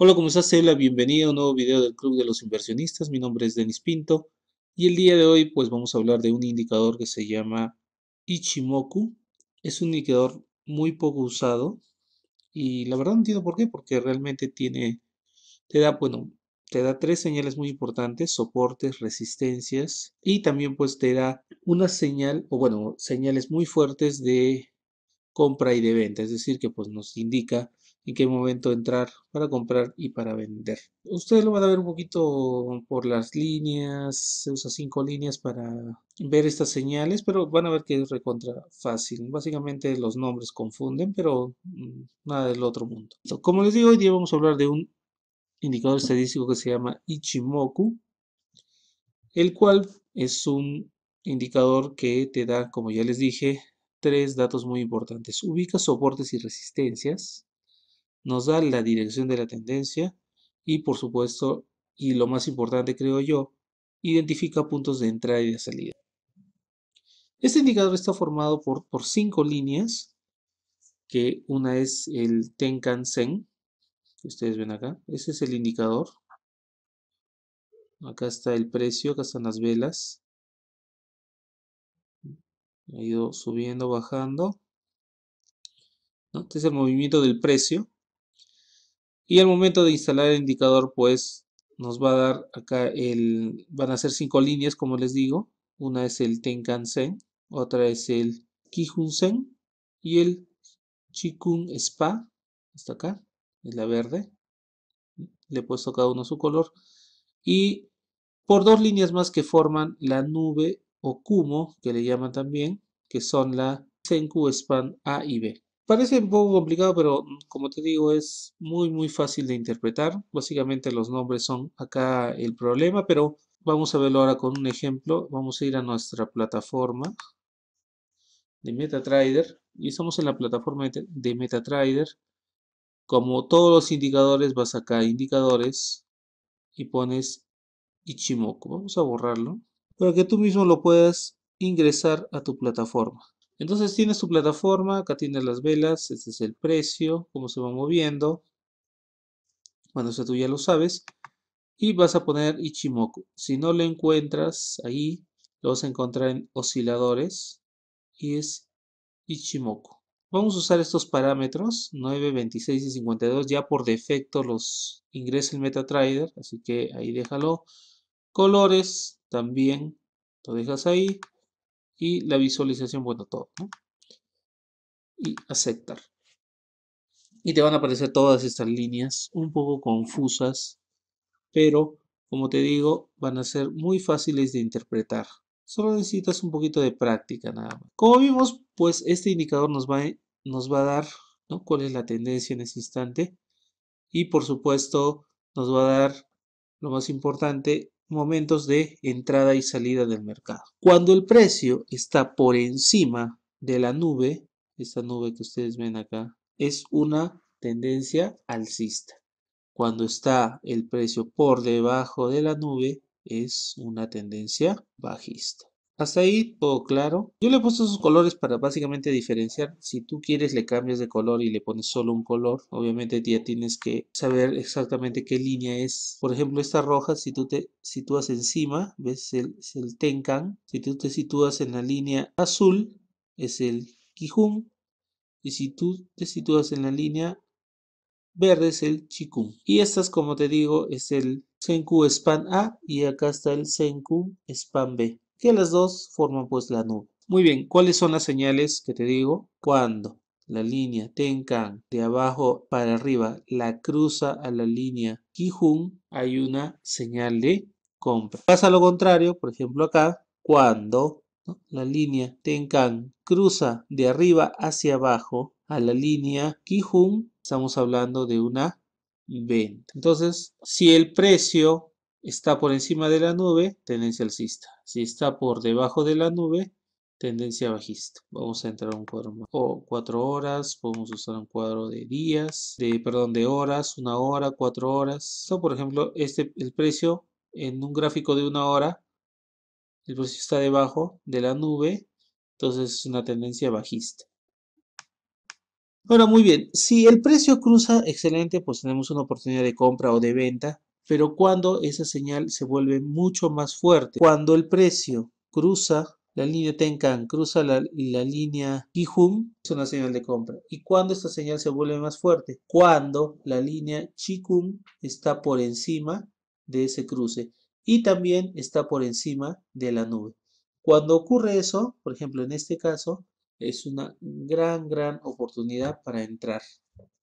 Hola, ¿cómo estás? Hola, bienvenido a un nuevo video del Club de los Inversionistas. Mi nombre es Denis Pinto y el día de hoy pues vamos a hablar de un indicador que se llama Ichimoku. Es un indicador muy poco usado y la verdad no entiendo por qué, porque realmente tiene, te da, bueno, te da tres señales muy importantes, soportes, resistencias y también pues te da una señal, o bueno, señales muy fuertes de compra y de venta, es decir, que pues nos indica en qué momento entrar para comprar y para vender. Ustedes lo van a ver un poquito por las líneas, se usa cinco líneas para ver estas señales, pero van a ver que es recontra fácil. Básicamente los nombres confunden, pero mm, nada del otro mundo. Como les digo, hoy día vamos a hablar de un indicador estadístico que se llama Ichimoku, el cual es un indicador que te da, como ya les dije, tres datos muy importantes. Ubica soportes y resistencias, nos da la dirección de la tendencia y por supuesto, y lo más importante creo yo, identifica puntos de entrada y de salida. Este indicador está formado por, por cinco líneas, que una es el Tenkan-sen, que ustedes ven acá, ese es el indicador. Acá está el precio, acá están las velas. Ha ido subiendo, bajando. Este es el movimiento del precio. Y al momento de instalar el indicador, pues nos va a dar acá el, van a ser cinco líneas, como les digo. Una es el Tenkan-sen, otra es el Kijun-sen y el Chikun Spa, hasta acá, es la verde. Le he puesto cada uno su color. Y por dos líneas más que forman la nube o Kumo, que le llaman también, que son la Senku Span A y B. Parece un poco complicado, pero mm, como te digo, es muy, muy fácil de interpretar. Básicamente los nombres son acá el problema, pero vamos a verlo ahora con un ejemplo. Vamos a ir a nuestra plataforma de MetaTrader y estamos en la plataforma de MetaTrader. Como todos los indicadores, vas acá a indicadores y pones Ichimoku. Vamos a borrarlo para que tú mismo lo puedas ingresar a tu plataforma. Entonces tienes su plataforma, acá tiene las velas, este es el precio, cómo se va moviendo. Bueno, eso tú ya lo sabes. Y vas a poner Ichimoku. Si no lo encuentras ahí, lo vas a encontrar en osciladores. Y es Ichimoku. Vamos a usar estos parámetros, 9, 26 y 52. Ya por defecto los ingresa el MetaTrader, así que ahí déjalo. Colores, también lo dejas ahí y la visualización, bueno, todo. Y aceptar. Y te van a aparecer todas estas líneas, un poco confusas, pero como te digo, van a ser muy fáciles de interpretar. Solo necesitas un poquito de práctica nada más. Como vimos, pues este indicador nos va, a, eh, nos va a dar ¿no? cuál es la tendencia en ese instante. Y por supuesto, nos va a dar lo más importante, momentos de entrada y salida del mercado. Cuando el precio está por encima de la nube, esta nube que ustedes ven acá, es una tendencia alcista. Cuando está el precio por debajo de la nube, es una tendencia bajista. Hasta ahí todo claro. Yo le he puesto esos colores para básicamente diferenciar. Si tú quieres le cambias de color y le pones solo un color, obviamente ya tienes que saber exactamente qué línea es. Por ejemplo, esta roja, si tú te sitúas encima, ves el, es el Tenkan. Si tú te sitúas en la línea azul, es el Kijun. Y si tú te sitúas en la línea verde es el Chikun. Y estas, como te digo, es el Senku Span A y acá está el Senku Span B que las dos forman pues la nube. Muy bien, ¿cuáles son las señales que te digo? Cuando la línea Tenkan de abajo para arriba la cruza a la línea Kijun, hay una señal de compra. Pasa lo contrario, por ejemplo acá, cuando la línea Tenkan cruza de arriba hacia abajo a la línea Kijun, estamos hablando de una venta. Entonces, si el precio está por encima de la nube, tendencia alcista. Si está por debajo de la nube, tendencia bajista. Vamos a entrar a un cuadro más. O cuatro horas, podemos usar un cuadro de días, de, perdón, de horas, una hora, cuatro horas. So, por ejemplo, este, el precio en un gráfico de una hora, el precio está debajo de la nube, entonces es una tendencia bajista. Ahora, muy bien, si el precio cruza, excelente, pues tenemos una oportunidad de compra o de venta pero cuando esa señal se vuelve mucho más fuerte, cuando el precio cruza la línea Tenkan, cruza la, la línea Kihun, es una señal de compra. ¿Y cuando esta señal se vuelve más fuerte? Cuando la línea Chikun está por encima de ese cruce y también está por encima de la nube. Cuando ocurre eso, por ejemplo en este caso, es una gran, gran oportunidad para entrar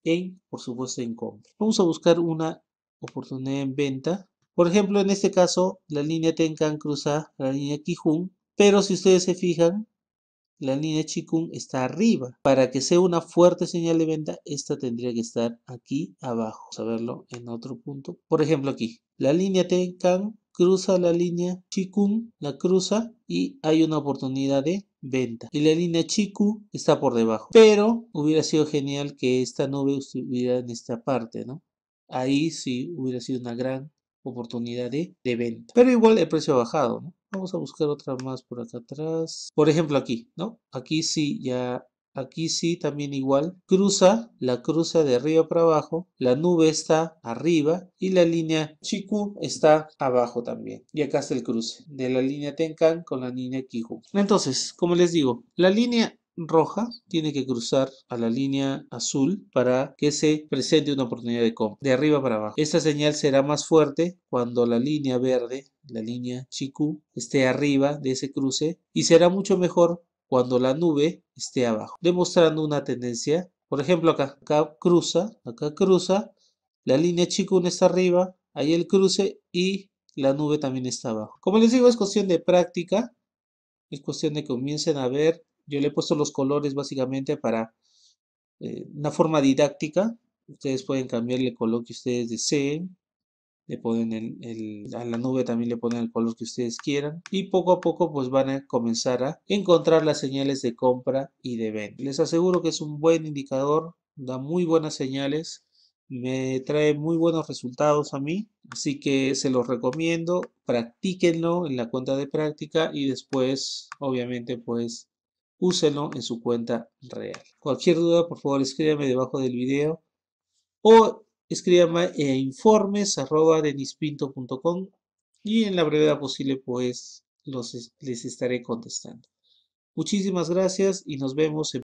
en, por supuesto, en compra. Vamos a buscar una oportunidad en venta. Por ejemplo, en este caso, la línea Tenkan cruza la línea Kijun, pero si ustedes se fijan, la línea Chikun está arriba. Para que sea una fuerte señal de venta, esta tendría que estar aquí abajo. Vamos a verlo en otro punto. Por ejemplo, aquí. La línea Tenkan cruza la línea Chikun, la cruza y hay una oportunidad de venta. Y la línea Chiku está por debajo. Pero hubiera sido genial que esta nube estuviera en esta parte, ¿no? ahí sí hubiera sido una gran oportunidad de, venta. Pero igual el precio ha bajado, Vamos a buscar otra más por acá atrás. Por ejemplo aquí, ¿no? Aquí sí ya aquí sí también igual, cruza, la cruza de arriba para abajo, la nube está arriba y la línea Chiku está abajo también. Y acá está el cruce de la línea Tenkan con la línea Kiju. Entonces, como les digo, la línea roja tiene que cruzar a la línea azul para que se presente una oportunidad de compra de arriba para abajo. Esta señal será más fuerte cuando la línea verde, la línea Chiku, esté arriba de ese cruce y será mucho mejor cuando la nube esté abajo, demostrando una tendencia. Por ejemplo, acá, acá cruza, acá cruza, la línea Chiku está arriba, ahí el cruce y la nube también está abajo. Como les digo, es cuestión de práctica, es cuestión de que comiencen a ver yo le he puesto los colores básicamente para eh, una forma didáctica. Ustedes pueden cambiarle el color que ustedes deseen. Le ponen el, a la nube también le ponen el color que ustedes quieran. Y poco a poco pues van a comenzar a encontrar las señales de compra y de venta. Les aseguro que es un buen indicador. Da muy buenas señales me trae muy buenos resultados a mí, así que se los recomiendo, practíquenlo en la cuenta de práctica y después obviamente pues úsenlo en su cuenta real. Cualquier duda, por favor, escríbame debajo del video o escríbame a informes.denispinto.com y en la brevedad posible, pues, los, les estaré contestando. Muchísimas gracias y nos vemos en